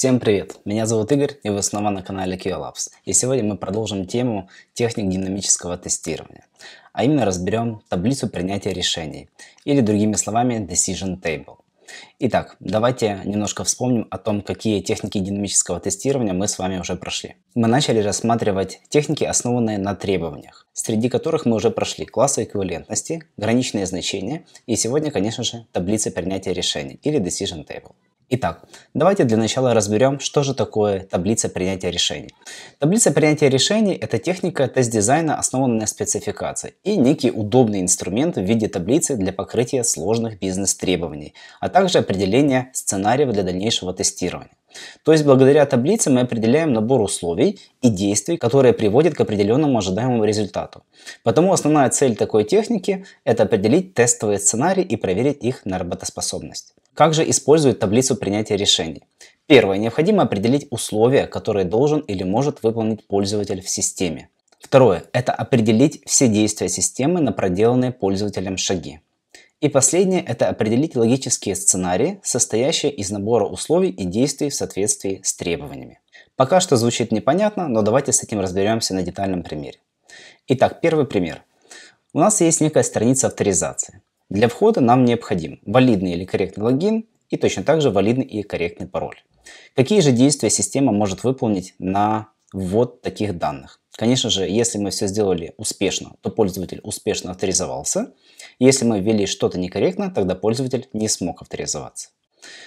Всем привет! Меня зовут Игорь и вы снова на канале QLabs. И сегодня мы продолжим тему техник динамического тестирования. А именно разберем таблицу принятия решений, или другими словами Decision Table. Итак, давайте немножко вспомним о том, какие техники динамического тестирования мы с вами уже прошли. Мы начали рассматривать техники, основанные на требованиях, среди которых мы уже прошли классы эквивалентности, граничные значения и сегодня, конечно же, таблицы принятия решений или Decision Table. Итак, давайте для начала разберем, что же такое таблица принятия решений. Таблица принятия решений – это техника тест-дизайна, основанная на спецификации, и некий удобный инструмент в виде таблицы для покрытия сложных бизнес-требований, а также определения сценариев для дальнейшего тестирования. То есть благодаря таблице мы определяем набор условий и действий, которые приводят к определенному ожидаемому результату. Потому основная цель такой техники – это определить тестовые сценарии и проверить их на работоспособность. Как же используют таблицу принятия решений. Первое. Необходимо определить условия, которые должен или может выполнить пользователь в системе. Второе – это определить все действия системы на проделанные пользователем шаги. И последнее – это определить логические сценарии, состоящие из набора условий и действий в соответствии с требованиями. Пока что звучит непонятно, но давайте с этим разберемся на детальном примере. Итак, первый пример. У нас есть некая страница авторизации. Для входа нам необходим валидный или корректный логин и точно так же валидный и корректный пароль. Какие же действия система может выполнить на вот таких данных? Конечно же, если мы все сделали успешно, то пользователь успешно авторизовался. Если мы ввели что-то некорректно, тогда пользователь не смог авторизоваться.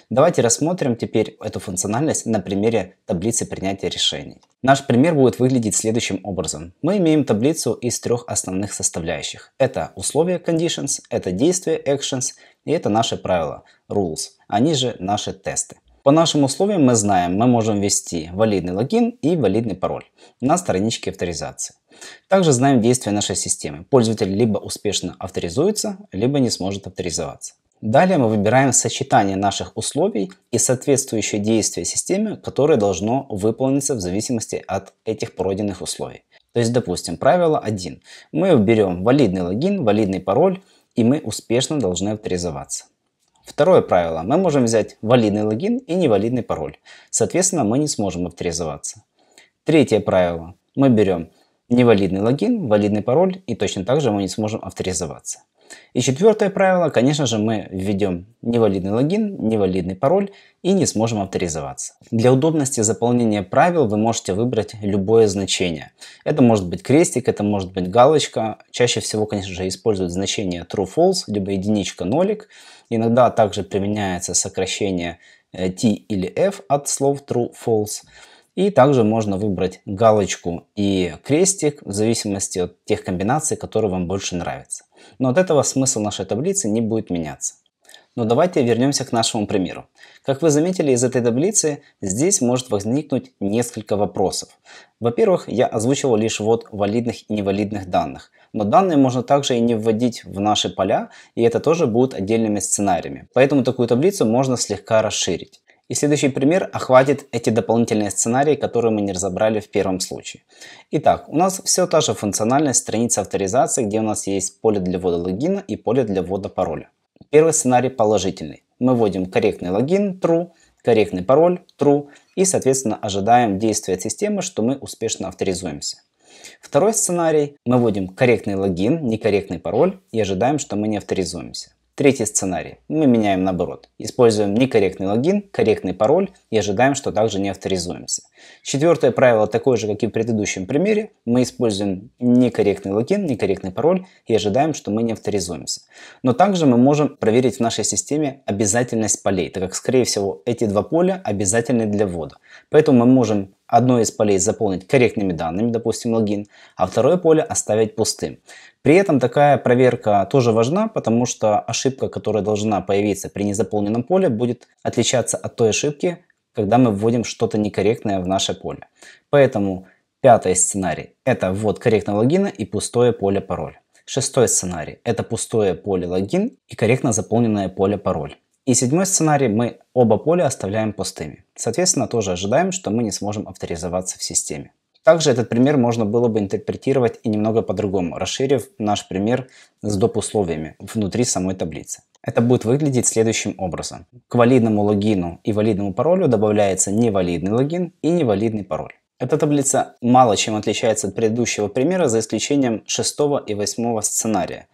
Давайте рассмотрим теперь эту функциональность на примере таблицы принятия решений. Наш пример будет выглядеть следующим образом. Мы имеем таблицу из трех основных составляющих. Это условия conditions, это действия actions и это наши правила rules, они же наши тесты. По нашим условиям мы знаем, мы можем ввести валидный логин и валидный пароль на страничке авторизации. Также знаем действия нашей системы. Пользователь либо успешно авторизуется, либо не сможет авторизоваться. Далее мы выбираем сочетание наших условий и соответствующее действие системе, которое должно выполниться в зависимости от этих пройденных условий. То есть, допустим, правило 1. Мы берем валидный логин, валидный пароль, и мы успешно должны авторизоваться. Второе правило. Мы можем взять валидный логин и невалидный пароль. Соответственно, мы не сможем авторизоваться. Третье правило. Мы берем невалидный логин, валидный пароль, и точно так же мы не сможем авторизоваться. И четвертое правило, конечно же, мы введем невалидный логин, невалидный пароль и не сможем авторизоваться. Для удобности заполнения правил вы можете выбрать любое значение. Это может быть крестик, это может быть галочка. Чаще всего, конечно же, используют значение true-false, либо единичка, нолик. Иногда также применяется сокращение э, T или F от слов true-false. И также можно выбрать галочку и крестик в зависимости от тех комбинаций, которые вам больше нравятся. Но от этого смысл нашей таблицы не будет меняться. Но давайте вернемся к нашему примеру. Как вы заметили из этой таблицы, здесь может возникнуть несколько вопросов. Во-первых, я озвучивал лишь ввод валидных и невалидных данных. Но данные можно также и не вводить в наши поля, и это тоже будут отдельными сценариями. Поэтому такую таблицу можно слегка расширить. И следующий пример охватит эти дополнительные сценарии, которые мы не разобрали в первом случае. Итак, у нас все та же функциональность страницы авторизации, где у нас есть поле для ввода логина и поле для ввода пароля. Первый сценарий положительный. Мы вводим корректный логин true, корректный пароль true и, соответственно, ожидаем действия от системы, что мы успешно авторизуемся. Второй сценарий. Мы вводим корректный логин, некорректный пароль и ожидаем, что мы не авторизуемся. Третий сценарий. Мы меняем наоборот. Используем некорректный логин, корректный пароль и ожидаем, что также не авторизуемся. Четвертое правило такое же, как и в предыдущем примере. Мы используем некорректный логин, некорректный пароль и ожидаем, что мы не авторизуемся. Но также мы можем проверить в нашей системе обязательность полей, так как, скорее всего, эти два поля обязательны для ввода. Поэтому мы можем одно из полей заполнить корректными данными, допустим, логин, а второе поле оставить пустым. При этом такая проверка тоже важна, потому что ошибка, которая должна появиться при незаполненном поле, будет отличаться от той ошибки, когда мы вводим что-то некорректное в наше поле. Поэтому пятый сценарий – это ввод корректного логина и пустое поле пароль. Шестой сценарий – это пустое поле логин и корректно заполненное поле пароль. И седьмой сценарий, мы оба поля оставляем пустыми. Соответственно, тоже ожидаем, что мы не сможем авторизоваться в системе. Также этот пример можно было бы интерпретировать и немного по-другому, расширив наш пример с доп. условиями внутри самой таблицы. Это будет выглядеть следующим образом. К валидному логину и валидному паролю добавляется невалидный логин и невалидный пароль. Эта таблица мало чем отличается от предыдущего примера, за исключением шестого и восьмого сценария.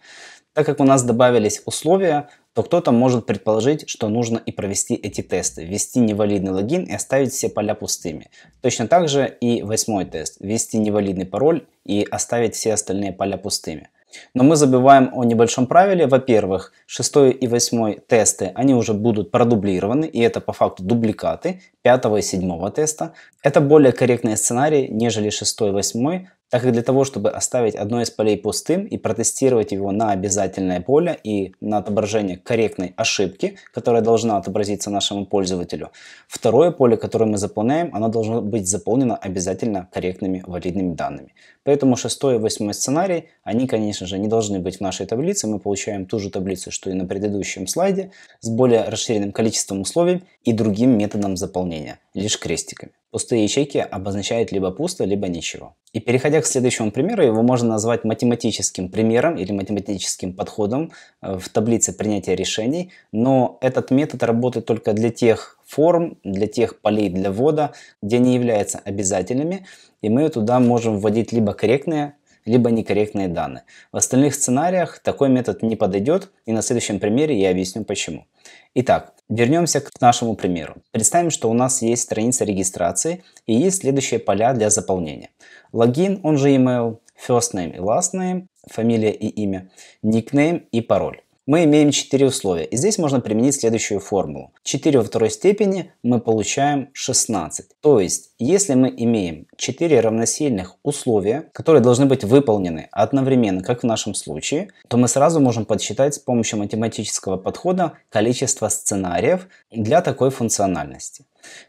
Так как у нас добавились условия, то кто-то может предположить, что нужно и провести эти тесты, ввести невалидный логин и оставить все поля пустыми. Точно так же и восьмой тест, ввести невалидный пароль и оставить все остальные поля пустыми. Но мы забываем о небольшом правиле. Во-первых, шестой и восьмой тесты, они уже будут продублированы, и это по факту дубликаты пятого и седьмого теста. Это более корректные сценарии, нежели шестой и восьмой так как для того, чтобы оставить одно из полей пустым и протестировать его на обязательное поле и на отображение корректной ошибки, которая должна отобразиться нашему пользователю, второе поле, которое мы заполняем, оно должно быть заполнено обязательно корректными валидными данными. Поэтому шестой и восьмой сценарий, они, конечно же, не должны быть в нашей таблице. Мы получаем ту же таблицу, что и на предыдущем слайде, с более расширенным количеством условий и другим методом заполнения, лишь крестиками. Пустые ячейки обозначают либо пусто, либо ничего. И переходя к следующему примеру, его можно назвать математическим примером или математическим подходом э, в таблице принятия решений, но этот метод работает только для тех форм, для тех полей для ввода, где они являются обязательными, и мы туда можем вводить либо корректные, либо некорректные данные. В остальных сценариях такой метод не подойдет, и на следующем примере я объясню почему. Итак, Вернемся к нашему примеру. Представим, что у нас есть страница регистрации и есть следующие поля для заполнения. Логин, он же email, first name и last name, фамилия и имя, никнейм и пароль мы имеем 4 условия. И здесь можно применить следующую формулу. 4 во второй степени мы получаем 16. То есть, если мы имеем 4 равносильных условия, которые должны быть выполнены одновременно, как в нашем случае, то мы сразу можем подсчитать с помощью математического подхода количество сценариев для такой функциональности.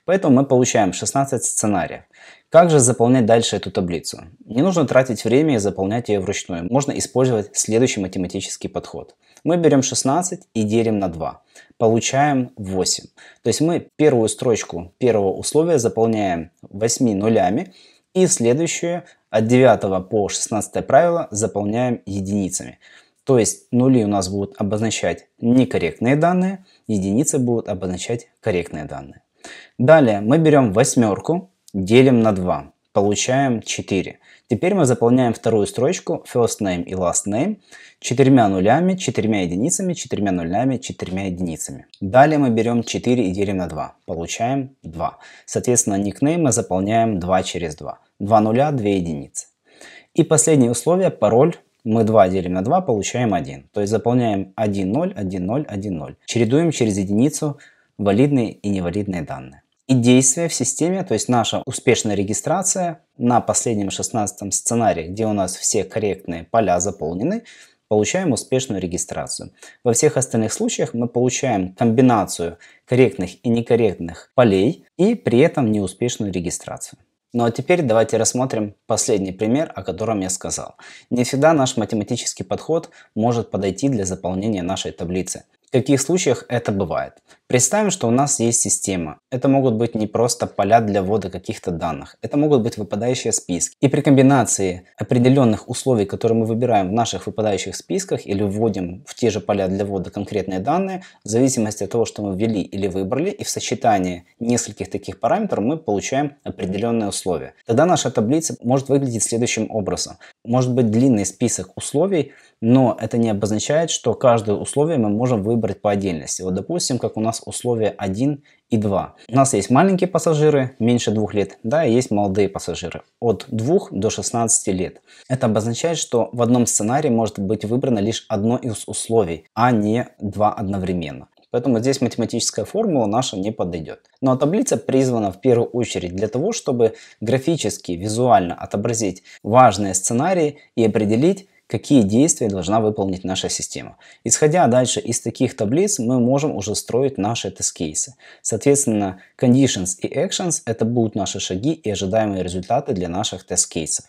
Поэтому мы получаем 16 сценариев. Как же заполнять дальше эту таблицу? Не нужно тратить время и заполнять ее вручную. Можно использовать следующий математический подход. Мы берем 16 и делим на 2. Получаем 8. То есть мы первую строчку первого условия заполняем 8 нулями и следующую от 9 по 16 правило заполняем единицами. То есть нули у нас будут обозначать некорректные данные, единицы будут обозначать корректные данные. Далее мы берем восьмерку делим на 2, получаем 4. Теперь мы заполняем вторую строчку first name и last name четырьмя нулями, четырьмя единицами, четырьмя нулями, четырьмя единицами. Далее мы берем 4 и делим на 2, получаем 2. Соответственно, никнейм мы заполняем 2 через 2. 2 нуля, 2 единицы. И последнее условие, пароль мы 2 делим на 2, получаем 1. То есть заполняем 1, 0, 1, 0, 1, 0. Чередуем через единицу валидные и невалидные данные и действия в системе, то есть наша успешная регистрация на последнем 16 сценарии, где у нас все корректные поля заполнены, получаем успешную регистрацию. Во всех остальных случаях мы получаем комбинацию корректных и некорректных полей и при этом неуспешную регистрацию. Ну а теперь давайте рассмотрим последний пример, о котором я сказал. Не всегда наш математический подход может подойти для заполнения нашей таблицы. В каких случаях это бывает? Представим, что у нас есть система. Это могут быть не просто поля для ввода каких-то данных. Это могут быть выпадающие списки. И при комбинации определенных условий, которые мы выбираем в наших выпадающих списках или вводим в те же поля для ввода конкретные данные, в зависимости от того, что мы ввели или выбрали, и в сочетании нескольких таких параметров мы получаем определенные условия. Тогда наша таблица может выглядеть следующим образом. Может быть длинный список условий, но это не обозначает, что каждое условие мы можем выбрать выбрать по отдельности. Вот допустим, как у нас условия 1 и 2. У нас есть маленькие пассажиры, меньше 2 лет, да, и есть молодые пассажиры, от 2 до 16 лет. Это обозначает, что в одном сценарии может быть выбрано лишь одно из условий, а не два одновременно. Поэтому здесь математическая формула наша не подойдет. Но ну, а таблица призвана в первую очередь для того, чтобы графически, визуально отобразить важные сценарии и определить, какие действия должна выполнить наша система. Исходя дальше из таких таблиц, мы можем уже строить наши тест-кейсы. Соответственно, conditions и actions – это будут наши шаги и ожидаемые результаты для наших тест-кейсов.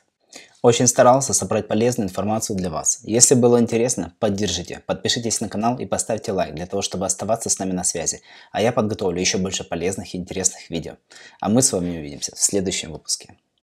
Очень старался собрать полезную информацию для вас. Если было интересно, поддержите, подпишитесь на канал и поставьте лайк для того, чтобы оставаться с нами на связи. А я подготовлю еще больше полезных и интересных видео. А мы с вами увидимся в следующем выпуске.